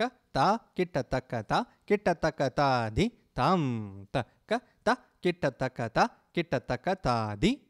क ता किट तक ता किट